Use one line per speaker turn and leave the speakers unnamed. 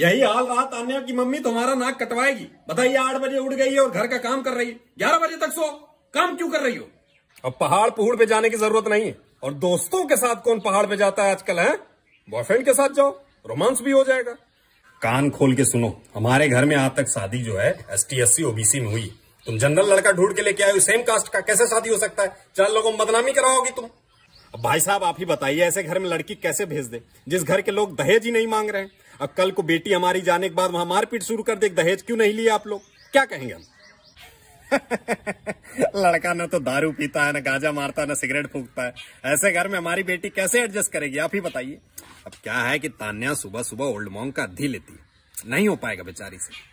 यही हाल रात तान्या की मम्मी तुम्हारा नाक कटवाएगी बताइए आठ बजे उठ गई है और घर का काम कर रही है ग्यारह बजे तक सो काम क्यों कर रही हो अब पहाड़ पुहड़ पे जाने की जरूरत नहीं है और दोस्तों के साथ कौन पहाड़ पे जाता है आजकल है बॉयफ्रेंड के साथ जाओ रोमांस भी हो जाएगा कान खोल के सुनो हमारे घर में आज तक शादी जो है S T S C OBC में हुई तुम जनरल लड़का ढूंढ के लेके आयो सेम कास्ट का कैसे शादी हो सकता है चार लोगों में बदनामी कराओगी तुम अब भाई साहब आप ही बताइए ऐसे घर में लड़की कैसे भेज दे जिस घर के लोग दहेज ही नहीं मांग रहे हैं अब कल को बेटी हमारी जाने के बाद वहां मारपीट शुरू कर दे दहेज क्यों नहीं लिया आप लोग क्या कहेंगे हम लड़का ना तो दारू पीता है ना गांजा मारता है ना सिगरेट फूकता है ऐसे घर में हमारी बेटी कैसे एडजस्ट करेगी आप ही बताइए अब क्या है कि तान्या सुबह सुबह ओल्ड मॉन्ग का अधी लेती है नहीं हो पाएगा बेचारी से